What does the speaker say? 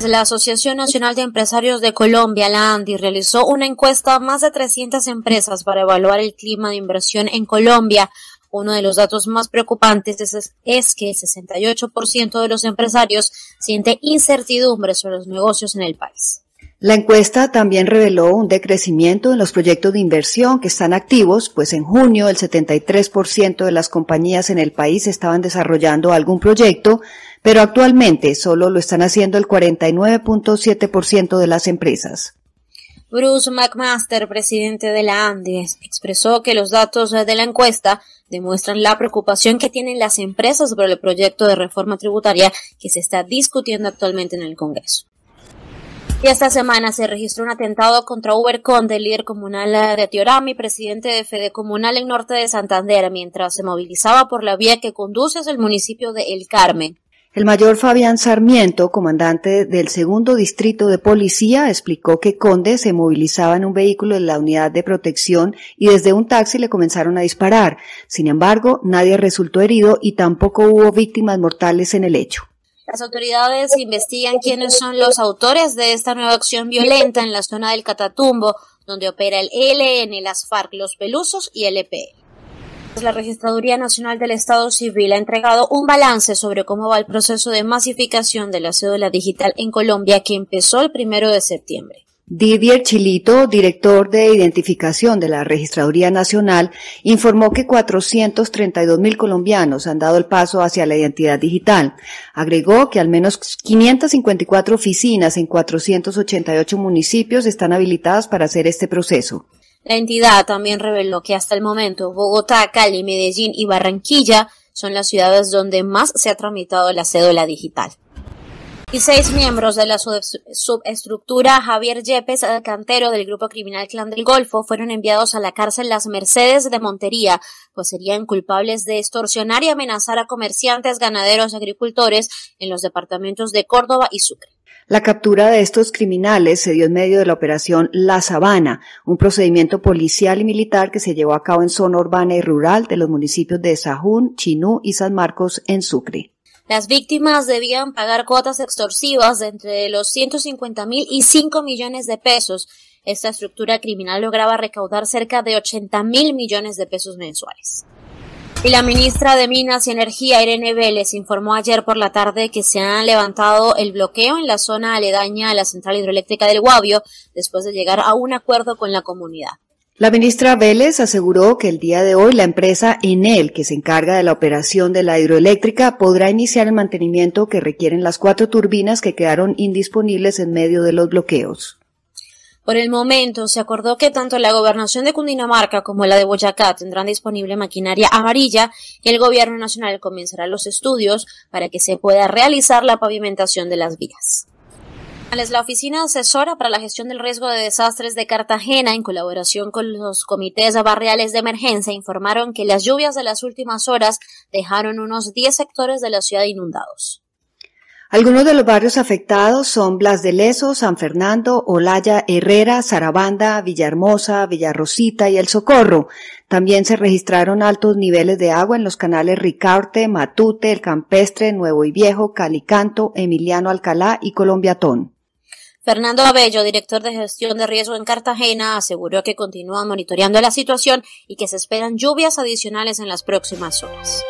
La Asociación Nacional de Empresarios de Colombia, la ANDI, realizó una encuesta a más de 300 empresas para evaluar el clima de inversión en Colombia. Uno de los datos más preocupantes es, que el 68% de los empresarios siente incertidumbre sobre los negocios en el país. La encuesta también reveló un decrecimiento en los proyectos de inversión que están activos, pues en junio el 73% de las compañías en el país estaban desarrollando algún proyecto, pero actualmente solo lo están haciendo el 49.7% de las empresas. Bruce McMaster, presidente de la Andes, expresó que los datos de la encuesta demuestran la preocupación que tienen las empresas sobre el proyecto de reforma tributaria que se está discutiendo actualmente en el Congreso. Esta semana se registró un atentado contra Uber Conde, líder comunal eh, de y presidente de Fede Comunal en norte de Santander, mientras se movilizaba por la vía que conduce hacia el municipio de El Carmen. El mayor Fabián Sarmiento, comandante del segundo distrito de policía, explicó que Conde se movilizaba en un vehículo de la unidad de protección y desde un taxi le comenzaron a disparar. Sin embargo, nadie resultó herido y tampoco hubo víctimas mortales en el hecho. Las autoridades investigan quiénes son los autores de esta nueva acción violenta en la zona del Catatumbo, donde opera el ELN, las FARC, los Pelusos y el EPL. E. La Registraduría Nacional del Estado Civil ha entregado un balance sobre cómo va el proceso de masificación de la cédula digital en Colombia que empezó el primero de septiembre. Didier Chilito, director de identificación de la Registraduría Nacional, informó que 432 mil colombianos han dado el paso hacia la identidad digital. Agregó que al menos 554 oficinas en 488 municipios están habilitadas para hacer este proceso. La entidad también reveló que hasta el momento Bogotá, Cali, Medellín y Barranquilla son las ciudades donde más se ha tramitado la cédula digital. Dieciséis miembros de la subestructura Javier Yepes, cantero del grupo criminal Clan del Golfo, fueron enviados a la cárcel Las Mercedes de Montería, pues serían culpables de extorsionar y amenazar a comerciantes, ganaderos, y agricultores en los departamentos de Córdoba y Sucre. La captura de estos criminales se dio en medio de la operación La Sabana, un procedimiento policial y militar que se llevó a cabo en zona urbana y rural de los municipios de Sajún, Chinú y San Marcos en Sucre. Las víctimas debían pagar cuotas extorsivas de entre los 150 mil y 5 millones de pesos. Esta estructura criminal lograba recaudar cerca de 80 mil millones de pesos mensuales. Y la ministra de Minas y Energía, Irene Vélez, informó ayer por la tarde que se ha levantado el bloqueo en la zona aledaña a la central hidroeléctrica del Guavio después de llegar a un acuerdo con la comunidad. La ministra Vélez aseguró que el día de hoy la empresa Enel, que se encarga de la operación de la hidroeléctrica, podrá iniciar el mantenimiento que requieren las cuatro turbinas que quedaron indisponibles en medio de los bloqueos. Por el momento, se acordó que tanto la gobernación de Cundinamarca como la de Boyacá tendrán disponible maquinaria amarilla y el gobierno nacional comenzará los estudios para que se pueda realizar la pavimentación de las vías la Oficina Asesora para la Gestión del Riesgo de Desastres de Cartagena, en colaboración con los comités barriales de emergencia, informaron que las lluvias de las últimas horas dejaron unos 10 sectores de la ciudad inundados. Algunos de los barrios afectados son Blas de Leso, San Fernando, Olaya, Herrera, Zarabanda, Villahermosa, Villarrosita y El Socorro. También se registraron altos niveles de agua en los canales Ricarte, Matute, El Campestre, Nuevo y Viejo, Calicanto, Emiliano Alcalá y Colombiatón. Fernando Abello, director de gestión de riesgo en Cartagena, aseguró que continúa monitoreando la situación y que se esperan lluvias adicionales en las próximas horas.